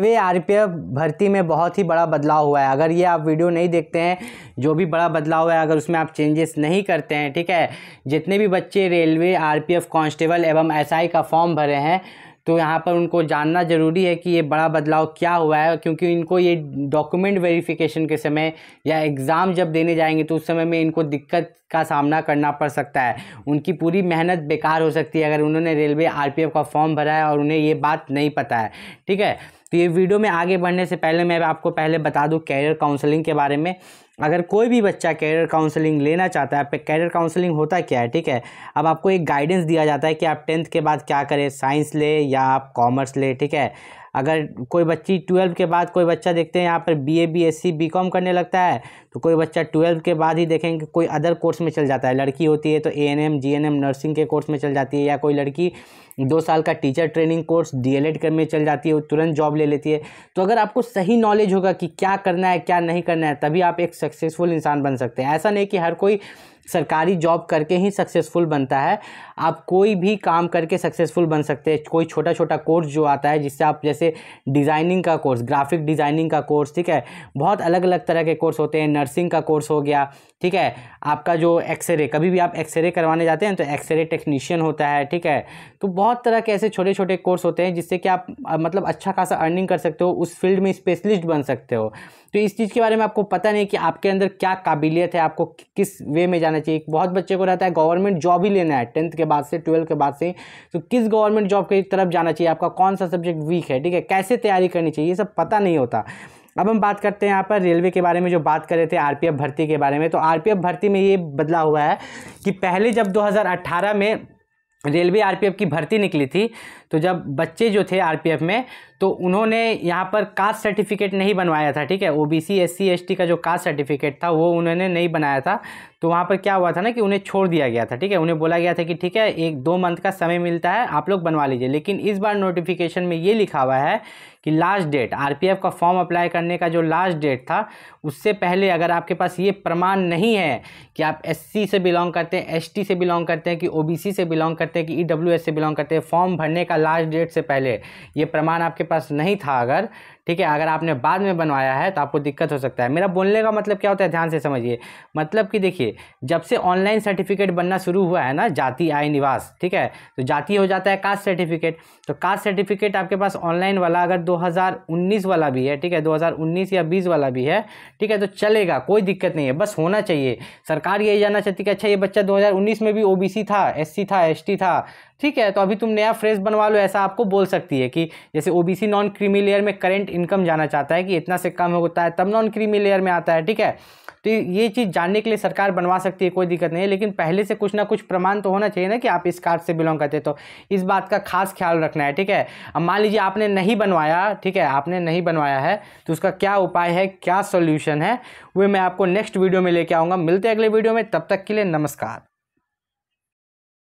railway are भर्ती में बहुत ही बड़ा बदलाव हुआ है अगर ये आप वीडियो नहीं देखते हैं जो भी बड़ा बदलाव हुआ है अगर उसमें आप चेंजेस नहीं करते हैं ठीक है जितने भी बच्चे रेलवे आरपीएफ कांस्टेबल एवं एसआई का फॉर्म भरे हैं तो यहाँ पर उनको जानना ज़रूरी है कि ये बड़ा बदलाव क्या हुआ है क्योंकि इनको ये डॉक्यूमेंट वेरिफिकेशन के समय या एग्ज़ाम जब देने जाएंगे तो उस समय में इनको दिक्कत का सामना करना पड़ सकता है उनकी पूरी मेहनत बेकार हो सकती है अगर उन्होंने रेलवे आरपीएफ का फॉर्म भरा है और उन्हें ये बात नहीं पता है ठीक है तो ये वीडियो में आगे बढ़ने से पहले मैं आपको पहले बता दूँ कैरियर काउंसलिंग के बारे में अगर कोई भी बच्चा कैरियर काउंसलिंग लेना चाहता है आप कैरियर काउंसलिंग होता क्या है ठीक है अब आपको एक गाइडेंस दिया जाता है कि आप टेंथ के बाद क्या करें साइंस ले या आप कॉमर्स ले ठीक है अगर कोई बच्ची ट्वेल्व के बाद कोई बच्चा देखते हैं यहाँ पर B A B S C B com करने लगता है तो कोई बच्चा ट्वेल्व के बाद ही देखेंगे कोई अदर कोर्स में चल जाता है लड़की होती है तो A N M G N M nursing के कोर्स में चल जाती है या कोई लड़की दो साल का teacher training course D L ed में चल जाती है तुरंत जॉब ले लेती है तो अगर आपको सही नॉलेज होगा कि क्या करना है क्या नहीं करना है तभी आप एक सक्सेसफुल इंसान बन सकते हैं ऐसा नहीं कि हर कोई सरकारी जॉब करके ही सक्सेसफुल बनता है आप कोई भी काम करके सक्सेसफुल बन सकते हैं कोई छोटा छोटा कोर्स जो आता है जिससे आप जैसे डिज़ाइनिंग का कोर्स ग्राफिक डिज़ाइनिंग का कोर्स ठीक है बहुत अलग अलग तरह के कोर्स होते हैं नर्सिंग का कोर्स हो गया ठीक है आपका जो एक्सरे कभी भी आप एक्सरे करवाने जाते हैं तो एक्सरे टेक्नीशियन होता है ठीक है तो बहुत तरह के ऐसे छोटे छोटे कोर्स होते हैं जिससे कि आप मतलब अच्छा खासा अर्निंग कर सकते हो उस फील्ड में स्पेशलिस्ट बन सकते हो तो इस चीज़ के बारे में आपको पता नहीं कि आपके अंदर क्या काबिलियत है आपको किस वे में जाना रहना चाहिए बहुत बच्चे को रहता है गवर्नमेंट जॉब ही लेना है टेंथ के बाद से ट्वेल्थ के बाद से तो किस गवर्नमेंट जॉब की तरफ जाना चाहिए आपका कौन सा सब्जेक्ट वीक है ठीक है कैसे तैयारी करनी चाहिए ये सब पता नहीं होता अब हम बात करते हैं यहाँ पर रेलवे के बारे में जो बात कर रहे थे आरपीएफ भर्ती के बारे में तो आरपीएफ भर्ती में ये बदला हुआ है कि पहले जब 2018 में रेलवे आरपीएफ की भर्ती निकली थी तो जब बच्चे जो थे आरपीएफ में तो उन्होंने यहाँ पर कास्ट सर्टिफिकेट नहीं बनवाया था ठीक है O B C S C S T का जो कास्ट सर्टिफिकेट था वो उन्होंने नहीं बनाया था तो वहाँ पर क्या हुआ था ना कि उन्हें छोड़ दिया गया था ठीक है उन्हें बोला गया था कि ठीक है एक दो मंथ का समय मिलता है आप लोग बनवा लीजिए लेकिन इस बार नोटिफिकेशन में ये लिखा हुआ है कि लास्ट डेट एफ का फॉर्म अप्लाई करने का जो लास्ट डेट था उससे पहले अगर आपके पास ये प्रमाण नहीं है कि आप सी से बिलोंग करते हैं टी से बिलोंग करते हैं कि सी से बिलोंग करते हैं कि एस e से बिलोंग करते हैं फॉर्म भरने का लास्ट डेट से पहले ये प्रमाण आपके पास नहीं था अगर ठीक है अगर आपने बाद में बनवाया है तो आपको दिक्कत हो सकता है मेरा बोलने का मतलब क्या होता है ध्यान से समझिए मतलब कि देखिए जब से ऑनलाइन सर्टिफिकेट बनना शुरू हुआ है ना जाति आय निवास ठीक है तो जाति हो जाता है कास्ट सर्टिफिकेट तो कास्ट सर्टिफिकेट आपके पास ऑनलाइन वाला अगर दो वाला भी है ठीक है दो या बीस वाला भी है ठीक है तो चलेगा कोई दिक्कत नहीं है बस होना चाहिए सरकार यही जानना चाहती कि अच्छा ये बच्चा दो में भी ओ था एस था एस था ठीक है तो अभी तुम नया फ्रेश बनवा लो ऐसा आपको बोल सकती है कि जैसे ओबीसी नॉन क्रीमी लेयर में करेंट इनकम जाना चाहता है कि इतना से कम होता है तब नॉन क्रीमी लेयर में आता है ठीक है तो ये चीज़ जानने के लिए सरकार बनवा सकती है कोई दिक्कत नहीं है लेकिन पहले से कुछ ना कुछ प्रमाण तो होना चाहिए ना कि आप इस कार्ड से बिलोंग करते तो इस बात का खास ख्याल रखना है ठीक है अब मान लीजिए आपने नहीं बनवाया ठीक है आपने नहीं बनवाया है तो उसका क्या उपाय है क्या सोल्यूशन है वे मैं आपको नेक्स्ट वीडियो में लेके आऊँगा मिलते अगले वीडियो में तब तक के लिए नमस्कार